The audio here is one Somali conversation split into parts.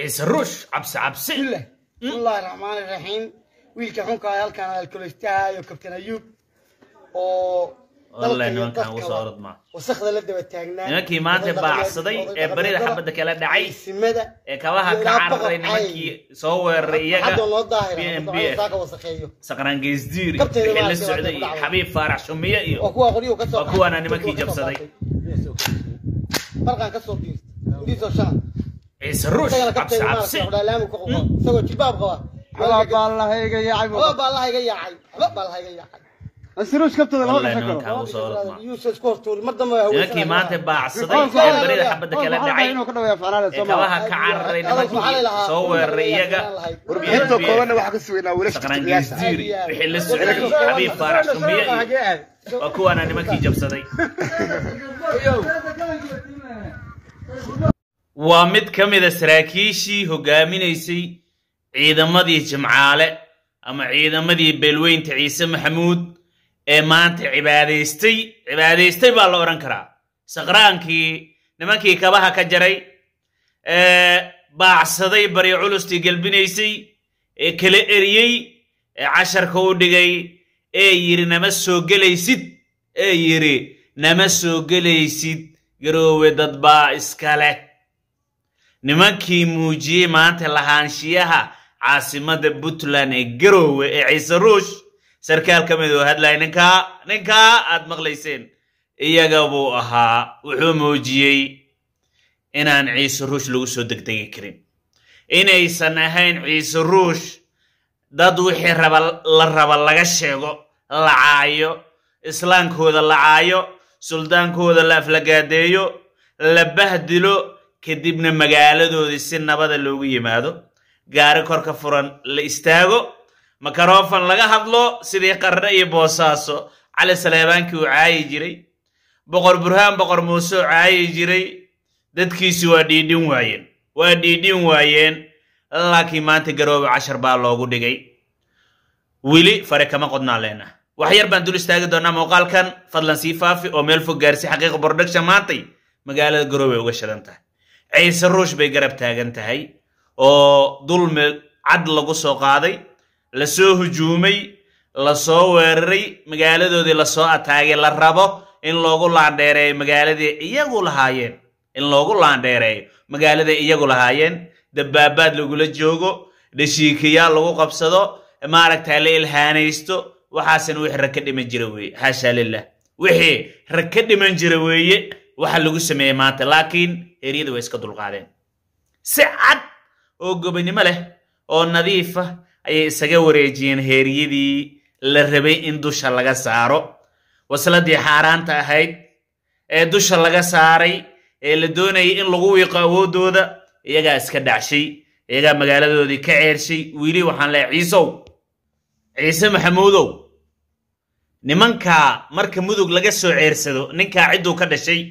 عيسى الرش عبس عبس الله الله الرحمن الرحيم ويلك حنكا هل كان الكلوشتها يو كابتن ايوب او والله انه كان وصارد معه وسخ ذا لده بتاقنا انكي ما تبع صدي اي بريد حبدا كلا دعي اي كواها كعرر انكي صور رئيقا بي ام بي اف سقران جيز ديري حبيب فارع شمية ايو اكوا انا نمكي جب صدي مرغان كسو ديست ديستو يسروش عبس عبس سوى جباب غوا حباب الله يقيعي حباب الله يقيعي حباب الله يقيعي السروش كبت هذا والله انك هو صورت يوسف كورتور مدام هو لكن ما تبع صدق كان بريد حبد كلا دعي انه كدو يا فنان سوما كواها كعرين ما صور ايغا انت كوانا واخ كسوينا ولش تقياسيري وخي لسو حبيب فارح سميه وكوانا نمكي جبسدي waa mid ka mida saraakiishii hogaaminaysay ciidamadii jimcaale ama ciidamadii beelweynta ciise maxamuud ee maanta cibaadaystay cibaadaystay baa la odhan karaa saqraankii nimankii kabaha ka jaray ee baacsaday bari culustii gelbinaysay ee kala eriyey ee casharka u dhigay ee yidhi nama soo gelaysid ee yidhi nama soo gelaysid garoowe dadbaa iska leh nimankii muujiyey maanta lahaanshiyaha caasimadda puntland ee garowe ee ciise ruush sarkaal ka mid oo ah hadlaya ninkaa ninkaa aad maqlayseen iyaga buu ahaa wuxuu muujiyey inaan ciise ruush lagu soo degdegi karin inaysan ahayn ciise ruush dad wixii raba la raba laga sheego la caayo islaankooda la caayo suldaankooda la aflagaadeeyo la bahdilo kadibna magaaladoodii si nabada loogu yimaado gaari korka furan la istaago makarofan laga hadlo sidii qarne iyo boosaaso cali saleebaankii uu caayi jiray boqor burhaan boqor muuse u caayi jiray dadkiisi waa dhiidhin waayeen waa dhiidhin waayeen laakiin maanta garoobi cashar baa loogu dhigay weli fare kama qodnaan leenah wax yar baan dul istaagi doonaa muuqaalkan fadlan sii faafi oo meel fog gaarsi xaqiiqa production maantay magaalada garoobe uga shidan tahay ciise ruush bay garab taagan tahay oo dulmi cad lagu soo qaaday lasoo hujuumay lasoo weeraray magaaladoodii lasoo ataagay la rabo in loogu laandheereeyo magaaladii iyagu lahaayeen in loogu laandheereeyo magaaladii iyagu lahaayeen dabbaabaad lagula joogo dhashiikayaal lagu qabsado maaragtaa la ilhaanaysto waxaasan wixii rag ka dhiman jira weeye xaashaa lilah wixii rag ka dhiman jira weeye waxaa lagu sameeyey maanta laakiin eryada way iska dulqaadeen si cad oo gobonimo leh oo nadiifa ah, ayay isaga wareejiyeen heeryadii la rabay in dusha laga saaro wasladii xaaraanta ahayd ee dusha laga saaray ee la doonayay in lagu wiiqo awooddooda iyagaa iska dhacshay iyagaa magaaladoodii ka ceershay wiili waxaan leehay ciisow ciise maxamuudow nimankaa marka mudug laga soo ceersado ninkaa cidduu ka dhashay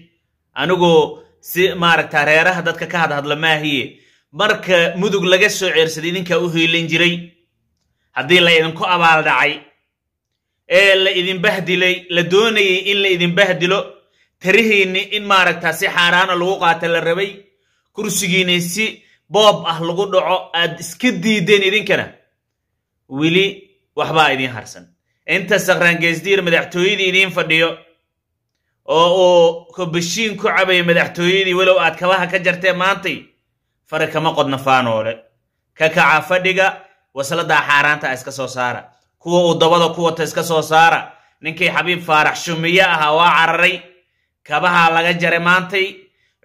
anigoo si maaragta reeraha dadka ka hadhadla maahiye marka mudug laga soo ceersaday idinkaa u hiilan jiray haddii la idinku abaaldhacay ee la idin idinbahdilay la doonayay in la idinbahdilo tarihiinni in maaragtaa si xaaraana lagu qaata la rabay kursigiinni si boob ah lagu dhaco aad iska diideen idinkana weli waxbaa idiin harsan inta sakraangeysdiir madaxtooyadii idiin fadhiyo oo uu kobashiin ku cabaya madaxtooyadii walow aad kabaha ka jartee maantay fari kama qodna faanoole ka kaca fadhiga wasladaa xaaraanta iska soo saara kuwa uu dabada ku wata iska soo saara ninkii xabiib faarax shumiye ahaa waa cararay kabahaa laga jaray maantay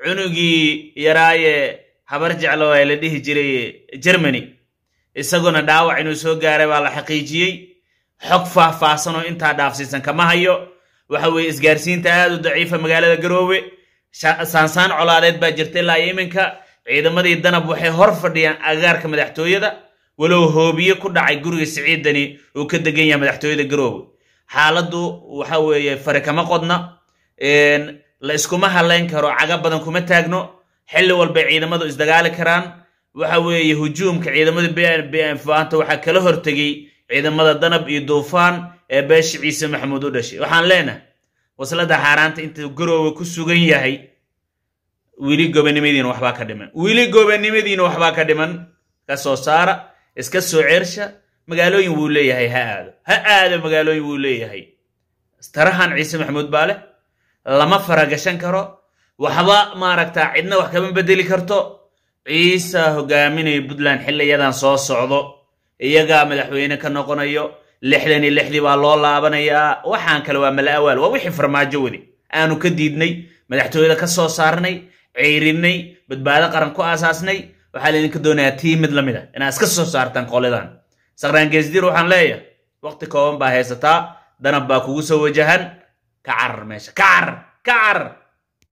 cunugii yaraaye habar jeclo ee la dhihi jiray jermany isaguna dhaawac inuu soo gaaray baa la xaqiijiyey xog faahfaahsan oo intaa dhaafsiisan kama hayo waxa weeye isgaarsiinta aad u daciifa magaalada garoowe saansaan colaadeed baa jirta ilaa iminka ciidamadii danab waxay hor fadhiyaan agaarka madaxtooyada walow hoobiye ku dhacay guriga siciidani uu ka degan yahay madaxtooyada garoowe xaaladdu waxa weeye fare kama qodna la iskuma halayn karo caga badan kuma taagno xilli walbay ciidamadu isdagaali karaan waxa weeye hujuumka ciidamada b waxaa kala hortegay ciidamada danab iyo duufaan ee beesha ciise maxamuud u dhashay waxaan leenahay waslada xaaraanta intuu garoowa ku sugan yahay wili gobanimadiina waxbaa ka dhiman wili gobanimadiina waxbaa ka dhiman iska soo saara iska soo cersha magaalooyin wuu leeyahay ha aado ha aado magaalooyin wuu leeyahay tarahan ciise maxamuud baa leh lama faragashan karo waxba maaragtaa cidna wax kama bedeli karto ciisaa hogaaminaya puntland xilliyadan soo socdo iyagaa madaxweyne ka noqonayo lixdan iyo lixdii baa loo laabanayaa waxaan kale waa mala awaal waa wixii farmaajo wade aanu ka diidnay madaxtooyada ka soo saarnay ceyrinay badbaado qaran ku aasaasnay waxaa la laydinka doonayaa tii mid lamid a ah, inaad iska soo saartaan qolidan saqraangeesdiir waxaan leeyahay waqti kooban baa haysataa danab baa kugu soo wajahan ka carar meesha ka carar ka carar